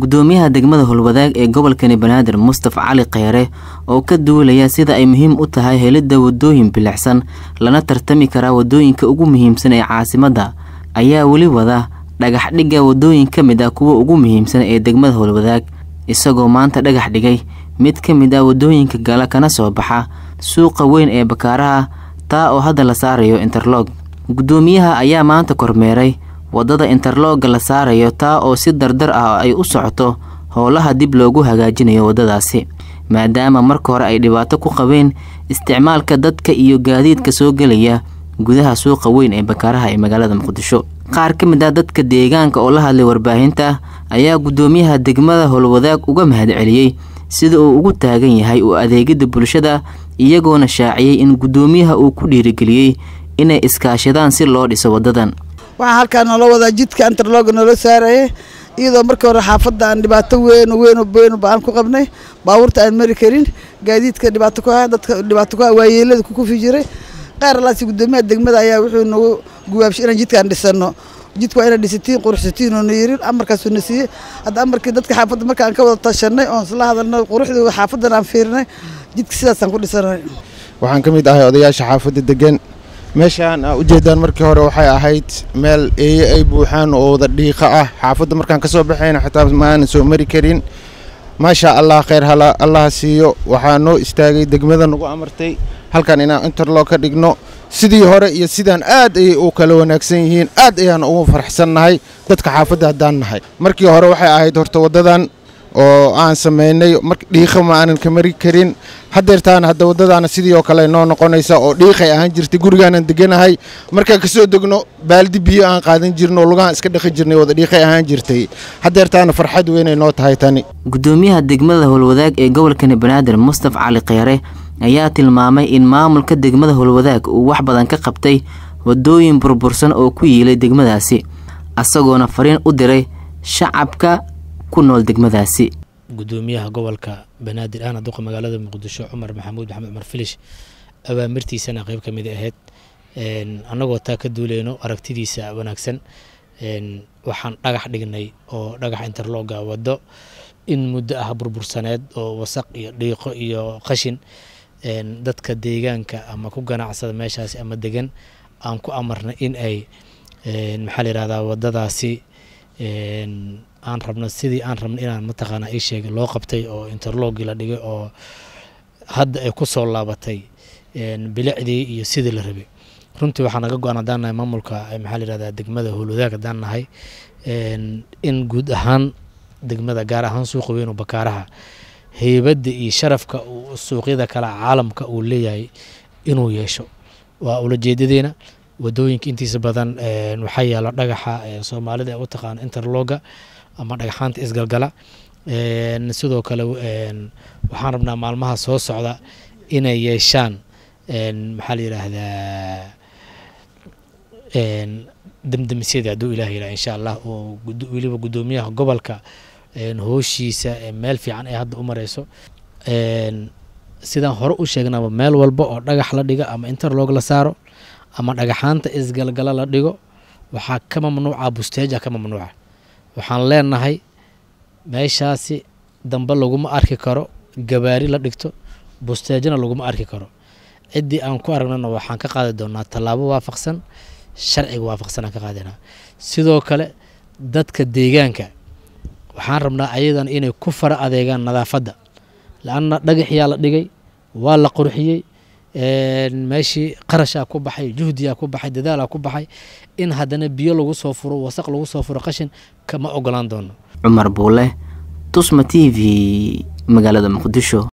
gudoomiyaha degmada howlwadaag ee gobolkani banaadir mustaf cali kheyre oo ka duulaya sida ay muhiim u tahay helidda wadooyin bilicsan lana tartami karaa wadooyinka ugu muhiimsan ee caasimadda ayaa weli wada dhagax dhiga wadooyin ka mid ah kuwa ugu muhiimsan ee degmada howlwadaag isagoo maanta dhagax dhigay mid ka mid ah wadooyinka gala kana soo baxa suuqa weyn ee bakaaraha taa oo hadda la saarayo interlog gudoomiyaha ayaa maanta kormeeray waddada interlooga la saarayo taa oo si dardar ah ay u socoto howlaha dib loogu hagaajinayo waddadaasi maadaama marka hore ay dhibaato ku qabeen isticmaalka dadka iyo gaadiidka soo gelaya gudaha suuqa weyn ee bakaaraha ee magaalada muqdisho qaar ka mid ah dadka deegaanka oo la hadlay warbaahinta ayaa guddoomiyaha degmada howlwadaag uga mahadceliyey sida uu ugu taagan yahay u adeegidda bulshada iyagoona shaaciyey in guddoomiyaha uu ku dhiirigeliyey inay iskaashadaan si loo dhiso waddadan waxaa halkaa nala wadaa jidka antarlooga noola saaraya iyadoo markii hore xaafadda aan dhibaato weyn weyn weyn ba ku qabnay baabuurta aan mari karin gaadiidka dhibaato ku ah dadka dhibaato ku ah waayeelada ku kufi jiray qaar alaasi guddoomiyaha degmada ayaa wuxuu nagu guwaabshay inaan jidkaan dhisano jidka waa inaad dhisatiin quruxsatiin oo na yirin amarkaasuu na siiyey hadda amarkii dadka xaafadda marka aan ka wada tashanay oon isla hadalnay quruxdii xaafadan aan fiirinay jidka sidaasaan ku dhisanay waxaan ka mid ahay odayaasha xaafadda degan meeshaan aa ujeedaan markii hore waxay ahayd meel eeye ay buuxaan oo wada dhiiqa ah xaafadda markaan ka soo baxayna xataa maaanan soo mari karin maashaa allah khayr allah siiyo waxaa noo istaagay degmada nagu amartay halkan inaan interloo ka dhigno sidii hore iyo sidaan aad ayay u kala wanaagsan yihiin aad ayaan ugu faraxsannahay dadka xaafadda haddaan nahay markii hore waxay ahayd horta waddadan oo aan samaynay dhiiqa ma aanan ka mari karin hadeertaan hadda waddadaana sidii oo kale noo noqonaysa oo dhiiqay ahaan jirtay gurigaanan deganahay markaan kasoo degno baaldi biyo aan qaadan jirno oo lugahaan iska dhaqi jirnay wada dhiiqay ahaan jirtay hadeertaana farxad weynay noo tahay tani gudoomiyaha degmada howlwadaag ee gobolkani banaadir mustaf cali kheyre ayaa tilmaamay in maamulka degmada howlwadaag uu wax badan ka qabtay waddooyin burbursan oo ku yiilay degmadaasi asagoona fariin u diray shacabka ku nool degmadaasi gudoomiyaha gobolka banaadir ahna duqa magaalada muqdisho cumar maxamuud maxamed cumar filish abaamirtiisana qeyb ka ahayd annagoo taa ka duuleyno aragtidiisa wanaagsan waxaan dhagax dhignay oo dhagax interloga wado in muddo ah burbursaneed oo wasaq iyo dhiiqo iyo qashin dadka deegaanka ama ku ganacsada meeshaasi ama degan aan ku amarnay in ay maxaa la yihahdaa wadadaasi aan rabna sidii aan rabna inaan mataqaanaa ii sheega loo qabtay oo interlogii la dhigay oo hadda ay ku soo laabatay bilicdii iyo sidii la rabay runtii waxaa naga go an haddaan nahay maamulka maxaa la yihahdaa degmada howlwadaag haddaan nahay in guud ahaan degmada gaar ahaan suuqa weynu bakaaraha heybadda iyo sharafka suuqyada kale caalamka uu leeyahay inuu yeesho waa ulajeedadeena wadooyinka intiisa badan eh, waxaa yaala dhagaxa eh, soomaalida u taqaana interloga ama dhagaxaanta isgalgala eh, sidoo kale waxaan rabnaa maalmaha soo socda inay yeeshaan maxaa la yidhaahdaa demdemisyada haduu ilaah yidhaha insha allah oo weliba gudoomiyaha gobolka hooshiisa meel fiican ay hadda u mareyso sidaan hore u sheegnaba meel walba oo dhagax la dhiga ama interlog la saaro ama dhagaxaanta isgalgala la dhigo waxaa ka mamnuuca busteeja ka mamnuuca waxaan leenahay meeshaasi dambe laguma arki karo gabaari la dhigto busteejana laguma arki karo ciddii aan ku aragnana waxaan ka qaadi doonaa tallaabo waafaqsan sharciga waafaqsan ka qaadinaa sidoo kale dadka deegaanka waxaan rabnaa ayadan inay ku fara adeegaan nadaafadda la-anna dhagaxyaa la dhigay waa la qurxiyey meeshii qarashaa ku baxay juhdiyaa ku baxay dadaala ku baxay in haddana biyo lagu soo furo wasaq lagu soo furo qashin kama ogolaan doono cumar buule tusma t v magaalada muqdisho